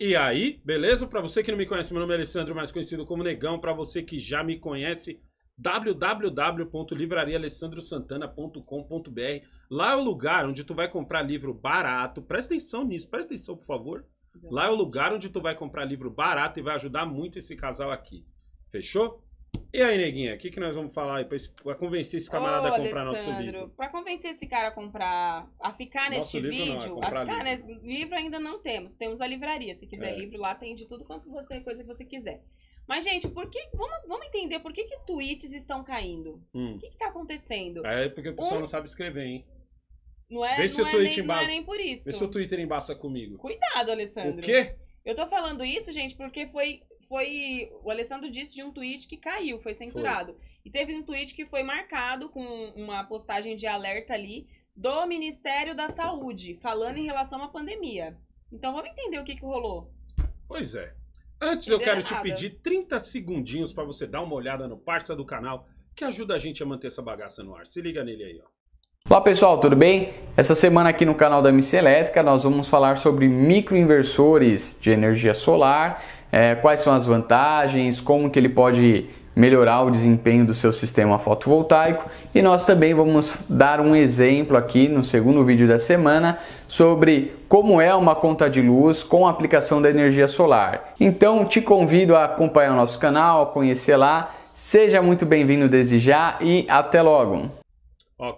E aí, beleza? Para você que não me conhece, meu nome é Alessandro, mais conhecido como Negão. Para você que já me conhece, www.livrariaalessandrosantana.com.br. Lá é o lugar onde tu vai comprar livro barato. Presta atenção nisso, presta atenção, por favor. Lá é o lugar onde tu vai comprar livro barato e vai ajudar muito esse casal aqui. Fechou? E aí, neguinha, o que, que nós vamos falar para convencer esse camarada a comprar Alessandro, nosso livro? Para convencer esse cara a comprar, a ficar nosso neste vídeo, não, é a ficar livro. livro ainda não temos, temos a livraria. Se quiser é. livro, lá tem de tudo quanto você, coisa que você quiser. Mas, gente, por que. Vamos, vamos entender por que, que tweets estão caindo. Hum. O que, está acontecendo? É porque o pessoal um... não sabe escrever, hein? Não é, Vê se não, o é nem, emba... não é nem por isso. Vê se o Twitter embaça comigo. Cuidado, Alessandro. O quê? Eu tô falando isso, gente, porque foi foi. O Alessandro disse de um tweet que caiu, foi censurado. Foi. E teve um tweet que foi marcado com uma postagem de alerta ali do Ministério da Saúde, falando em relação à pandemia. Então vamos entender o que, que rolou. Pois é. Antes eu quero te pedir 30 segundinhos para você dar uma olhada no parça do canal que ajuda a gente a manter essa bagaça no ar. Se liga nele aí, ó. Olá pessoal, tudo bem? Essa semana aqui no canal da MC Elétrica nós vamos falar sobre microinversores de energia solar é, quais são as vantagens, como que ele pode melhorar o desempenho do seu sistema fotovoltaico e nós também vamos dar um exemplo aqui no segundo vídeo da semana sobre como é uma conta de luz com a aplicação da energia solar. Então te convido a acompanhar o nosso canal, a conhecer lá. Seja muito bem-vindo desde já e até logo.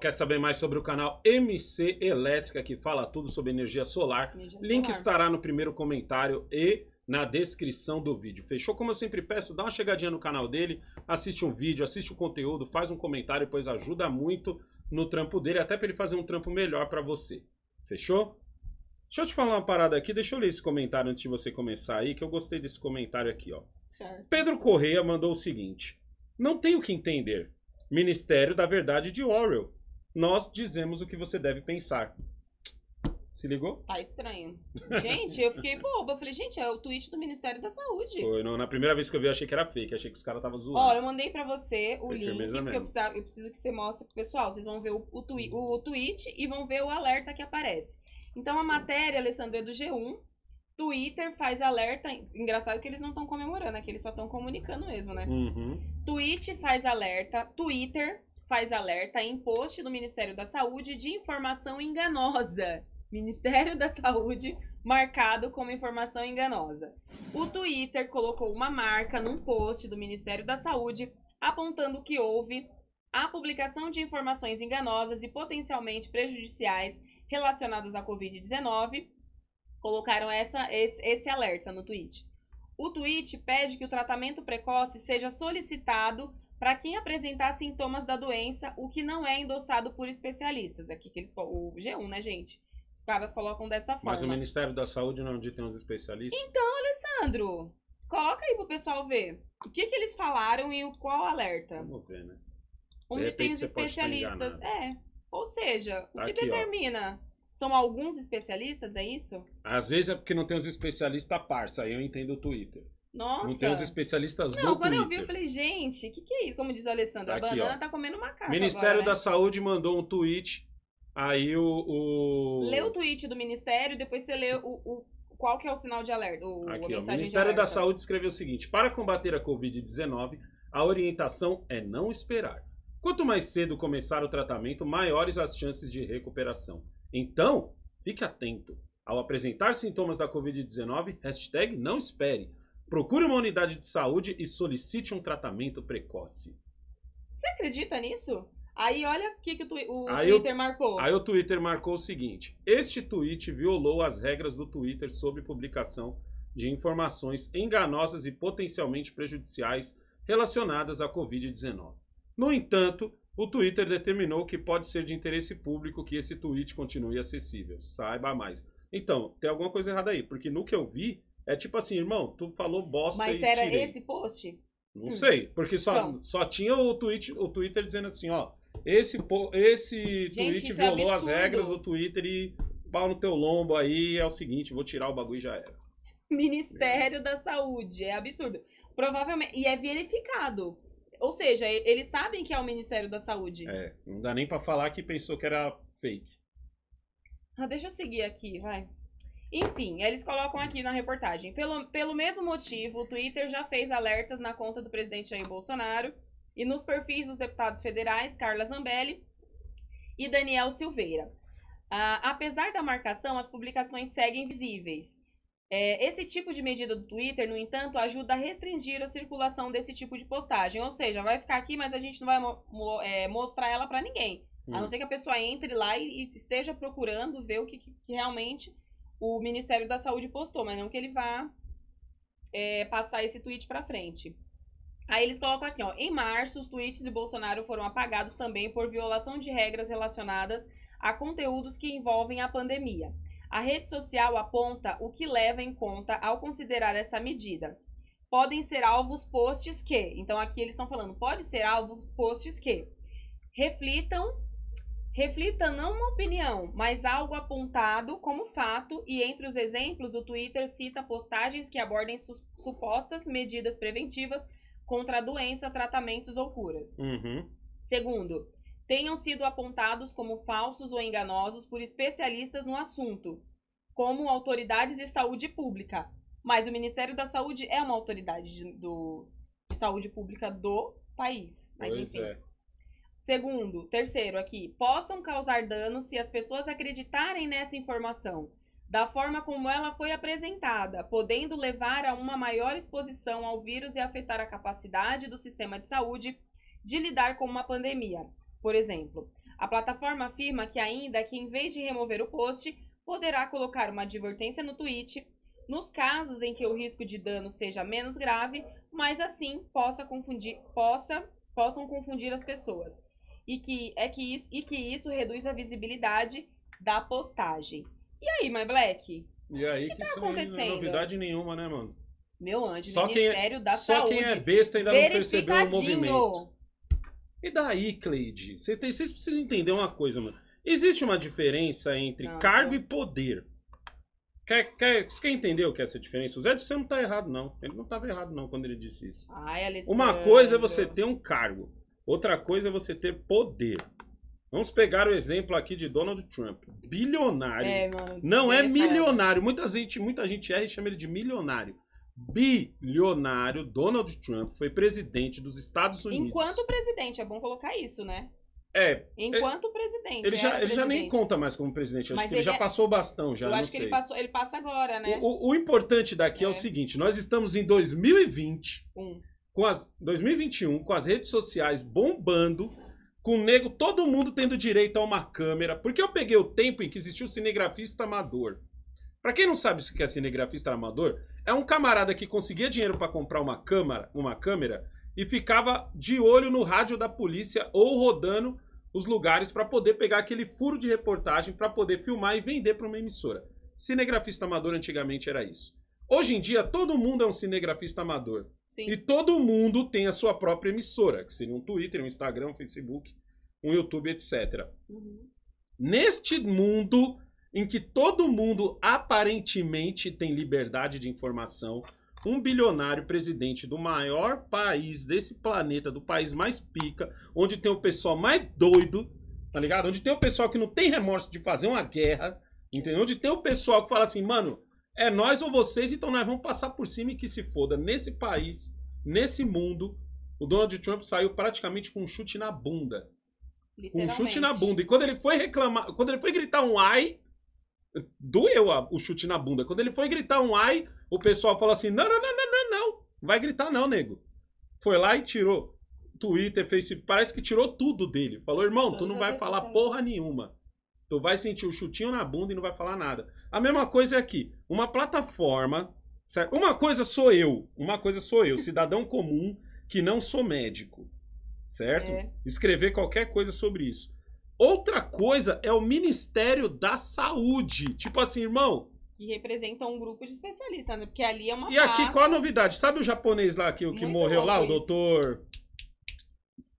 quer saber mais sobre o canal MC Elétrica que fala tudo sobre energia solar? Energia Link solar. estará no primeiro comentário e na descrição do vídeo. Fechou? Como eu sempre peço, dá uma chegadinha no canal dele, assiste um vídeo, assiste o conteúdo, faz um comentário, pois ajuda muito no trampo dele, até para ele fazer um trampo melhor para você. Fechou? Deixa eu te falar uma parada aqui, deixa eu ler esse comentário antes de você começar aí, que eu gostei desse comentário aqui, ó. Certo. Pedro Correia mandou o seguinte: Não tenho que entender. Ministério da Verdade de Orwell. Nós dizemos o que você deve pensar. Se ligou? Tá estranho. Gente, eu fiquei boba. Eu falei, gente, é o tweet do Ministério da Saúde. Foi, não, na primeira vez que eu vi, eu achei que era fake. Achei que os caras estavam zoando. Ó, eu mandei pra você o link, porque eu preciso, eu preciso, que você mostre pro pessoal. Vocês vão ver o, o, twi o, o tweet e vão ver o alerta que aparece. Então, a matéria, Alessandro, é do G1. Twitter faz alerta. Engraçado que eles não estão comemorando, é que eles só estão comunicando mesmo, né? Uhum. Twitch faz alerta. Twitter faz alerta em post do Ministério da Saúde de informação enganosa Ministério da Saúde marcado como informação enganosa. O Twitter colocou uma marca num post do Ministério da Saúde apontando que houve a publicação de informações enganosas e potencialmente prejudiciais relacionadas à Covid-19. Colocaram essa, esse, esse alerta no tweet. O tweet pede que o tratamento precoce seja solicitado para quem apresentar sintomas da doença, o que não é endossado por especialistas. Aqui que eles. O G1, né, gente? Os caras colocam dessa forma. Mas o Ministério da Saúde não onde tem os especialistas? Então, Alessandro, coloca aí pro pessoal ver. O que, que eles falaram e o qual alerta? Vamos ver, né? Onde tem os especialistas. É. Ou seja, o que determina? Ó. São alguns especialistas, é isso? Às vezes é porque não tem os especialistas parça, aí eu entendo o Twitter. Nossa. Não tem os especialistas não, do Não, quando eu vi, eu falei, gente, o que, que é isso? Como diz o Alessandro, tá a banana aqui, tá comendo macaco. Ministério agora, né? da Saúde mandou um tweet Aí o, o. Lê o tweet do ministério, depois você lê o, o qual que é o sinal de alerta? O, Aqui, o Ministério da Saúde escreveu o seguinte: para combater a Covid-19, a orientação é não esperar. Quanto mais cedo começar o tratamento, maiores as chances de recuperação. Então, fique atento. Ao apresentar sintomas da Covid-19, hashtag não espere. Procure uma unidade de saúde e solicite um tratamento precoce. Você acredita nisso? Aí olha o que, que o, o Twitter o, marcou. Aí o Twitter marcou o seguinte: este tweet violou as regras do Twitter sobre publicação de informações enganosas e potencialmente prejudiciais relacionadas à Covid-19. No entanto, o Twitter determinou que pode ser de interesse público que esse tweet continue acessível. Saiba mais. Então, tem alguma coisa errada aí, porque no que eu vi, é tipo assim, irmão, tu falou bosta Mas e era tirei. esse post? Não hum. sei, porque só, então. só tinha o, tweet, o Twitter dizendo assim, ó, esse, esse Gente, tweet é violou é as regras do Twitter e pau no teu lombo aí é o seguinte, vou tirar o bagulho e já era. Ministério é. da Saúde, é absurdo. Provavelmente, e é verificado. Ou seja, eles sabem que é o Ministério da Saúde. É, não dá nem para falar que pensou que era fake. Ah, deixa eu seguir aqui, vai. Enfim, eles colocam aqui na reportagem. Pelo, pelo mesmo motivo, o Twitter já fez alertas na conta do presidente Jair Bolsonaro e nos perfis dos deputados federais Carla Zambelli e Daniel Silveira. Ah, apesar da marcação, as publicações seguem visíveis. É, esse tipo de medida do Twitter, no entanto, ajuda a restringir a circulação desse tipo de postagem. Ou seja, vai ficar aqui, mas a gente não vai mo mo é, mostrar ela para ninguém. Hum. A não hum. ser que a pessoa entre lá e, esteja procurando ver o que, que realmente o Ministério da Saúde postou, mas não que ele vá é, passar esse tweet para frente. Aí eles colocam aqui, ó. Em março, os tweets de Bolsonaro foram apagados também por violação de regras relacionadas a conteúdos que envolvem a pandemia. A rede social aponta o que leva em conta ao considerar essa medida. Podem ser alvos posts que. Então aqui eles estão falando, pode ser alvos posts que reflitam reflita não uma opinião, mas algo apontado como fato, e entre os exemplos, o Twitter cita postagens que abordem supostas medidas preventivas contra a doença, tratamentos ou curas. Uhum. Segundo, tenham sido apontados como falsos ou enganosos por especialistas no assunto, como autoridades de saúde pública. Mas o Ministério da Saúde é uma autoridade de, do, de saúde pública do país. Mas pois enfim. É. Segundo, terceiro aqui, possam causar danos se as pessoas acreditarem nessa informação da forma como ela foi apresentada, podendo levar a uma maior exposição ao vírus e afetar a capacidade do sistema de saúde de lidar com uma pandemia. Por exemplo, a plataforma afirma que ainda que em vez de remover o post, poderá colocar uma advertência no tweet nos casos em que o risco de dano seja menos grave, mas assim possa confundir, possa, possam confundir as pessoas. E que, é que isso, e que isso reduz a visibilidade da postagem. E aí, My Black? E aí que, que tá é acontecendo? não novidade nenhuma, né, mano? Meu anjo, só é- Ministério é, da só Saúde. Só quem é besta ainda não percebeu o movimento. E daí, Cleide? Vocês precisam entender uma coisa, mano. Existe uma diferença entre não, cargo não. e poder. Quer, quer, você quer entender o que é essa diferença? O Zé de Sam não tá errado, não. Ele não estava errado, não, quando ele disse isso. Ai, uma coisa é você ter um cargo. Outra coisa é você ter poder. Vamos pegar o exemplo aqui de Donald Trump. Bilionário. É, mano, não é, é milionário. Muita gente, muita gente erra e chama ele de milionário. Bilionário Donald Trump foi presidente dos Estados Unidos. Enquanto presidente, é bom colocar isso, né? É. Enquanto ele, é, presidente. Ele, é, já, ele presidente. já nem conta mais como presidente. Acho que ele, ele já é... passou o bastão, já. Eu acho que sei. ele passou, ele passa agora, né? O, o, o importante daqui é. é. o seguinte: nós estamos em 2020, um. com as, 2021, com as redes sociais bombando com o nego, todo mundo tendo direito a uma câmera, porque eu peguei o tempo em que existia o cinegrafista amador. Para quem não sabe o que é cinegrafista amador, é um camarada que conseguia dinheiro para comprar uma câmera, uma câmera e ficava de olho no rádio da polícia ou rodando os lugares para poder pegar aquele furo de reportagem para poder filmar e vender para uma emissora. Cinegrafista amador antigamente era isso. Hoje em dia, todo mundo é um cinegrafista amador. Sim. E todo mundo tem a sua própria emissora, que seria um Twitter, um Instagram, um Facebook, um YouTube, etc. Uhum. Neste mundo em que todo mundo aparentemente tem liberdade de informação, um bilionário presidente do maior país desse planeta, do país mais pica, onde tem o pessoal mais doido, tá ligado? Onde tem o pessoal que não tem remorso de fazer uma guerra, entendeu? Onde tem o pessoal que fala assim, mano, é nós ou vocês, então nós vamos passar por cima e que se foda. Nesse país, nesse mundo, o Donald Trump saiu praticamente com um chute na bunda. Com um chute na bunda. E quando ele foi reclamar, quando ele foi gritar um ai, doeu a, o chute na bunda. Quando ele foi gritar um ai, o pessoal falou assim: não, não, não, não, não, não. Vai gritar, não, nego. Foi lá e tirou. Twitter, Facebook, parece que tirou tudo dele. Falou, irmão, tu não vai falar porra nenhuma. Tu vai sentir o chutinho na bunda e não vai falar nada. A mesma coisa é aqui. Uma plataforma. Certo? Uma coisa sou eu. Uma coisa sou eu, cidadão comum que não sou médico. Certo? É. Escrever qualquer coisa sobre isso. Outra coisa é o Ministério da Saúde. Tipo assim, irmão. Que representa um grupo de especialistas, né? Porque ali é uma. E pasta. aqui, qual a novidade? Sabe o japonês lá que, o que morreu lá, o doutor.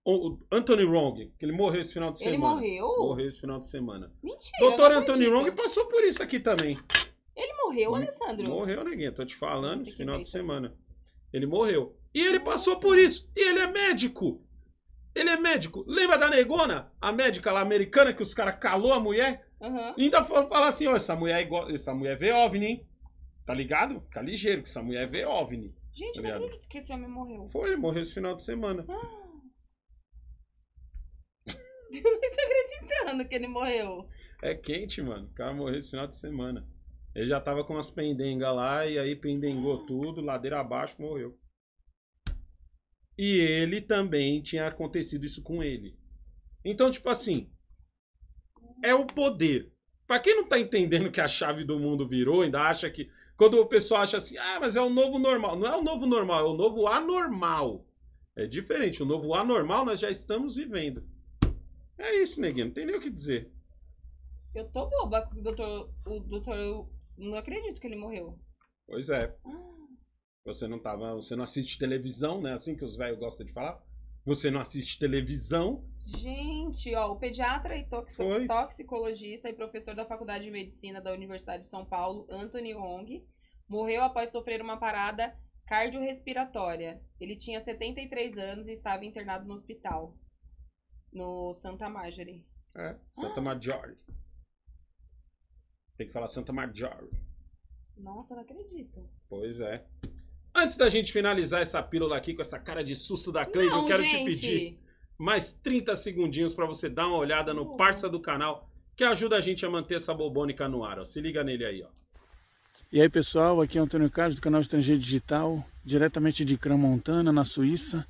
O Anthony Wrong, que ele morreu esse final de semana. Ele morreu? Morreu esse final de semana. Mentira. Doutor Anthony Wrong passou por isso aqui também. Ele morreu, Alessandro? Morreu, neguinha. Tô te falando esse final de semana. Ele morreu. E ele Nossa. passou por isso. E ele é médico. Ele é médico. Lembra da negona? A médica lá americana que os caras calou a mulher? Uhum. E ainda foram falar assim: ó, essa mulher é igual. Essa mulher é vê OVNI, hein? Tá ligado? Fica ligeiro, que essa mulher é vê OVNI. Gente, tá que esse homem morreu. Foi, ele morreu esse final de semana. Ah. Eu não estou acreditando que ele morreu. É quente, mano. O cara morreu esse final de semana. Ele já tava com umas pendengas lá e aí pendengou tudo, ladeira abaixo, morreu. E ele também tinha acontecido isso com ele. Então, tipo assim, é o poder. Para quem não tá entendendo que a chave do mundo virou, ainda acha que quando o pessoal acha assim, ah, mas é o novo normal. Não é o novo normal, é o novo anormal. É diferente. O novo anormal nós já estamos vivendo. É isso, neguinho. Não tem nem o que dizer. Eu tô boba doutor. O doutor, eu não acredito que ele morreu. Pois é. Ah. Você não tava. Você não assiste televisão, né? Assim que os velhos gostam de falar. Você não assiste televisão. Gente, ó, o pediatra e toxo, toxicologista e professor da Faculdade de Medicina da Universidade de São Paulo, Anthony Hong, morreu após sofrer uma parada cardiorrespiratória. Ele tinha 73 anos e estava internado no hospital no Santa Marjorie. É, Santa ah. Marjorie. Tem que falar Santa Marjorie. Nossa, não acredito. Pois é. Antes da gente finalizar essa pílula aqui com essa cara de susto da Cleide, eu quero gente. te pedir mais 30 segundinhos para você dar uma olhada no oh. parça do canal que ajuda a gente a manter essa bobônica no ar. Ó. Se liga nele aí, ó. E aí, pessoal, aqui é o Antônio Carlos do canal Estrangeiro Digital, diretamente de Cramontana, na Suíça.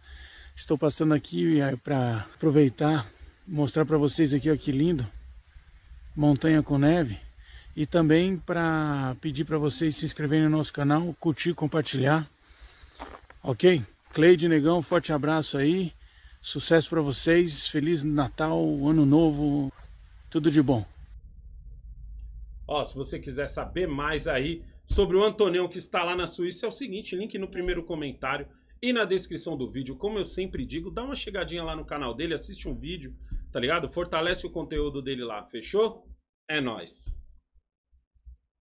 Estou passando aqui é, para aproveitar, mostrar para vocês aqui ó, que lindo, montanha com neve. E também para pedir para vocês se inscreverem no nosso canal, curtir, compartilhar. Ok? Cleide Negão, forte abraço aí. Sucesso para vocês. Feliz Natal, Ano Novo. Tudo de bom. Ó, se você quiser saber mais aí sobre o Antonião que está lá na Suíça, é o seguinte, link no primeiro comentário e na descrição do vídeo. Como eu sempre digo, dá uma chegadinha lá no canal dele, assiste um vídeo, tá ligado? Fortalece o conteúdo dele lá, fechou? É nós.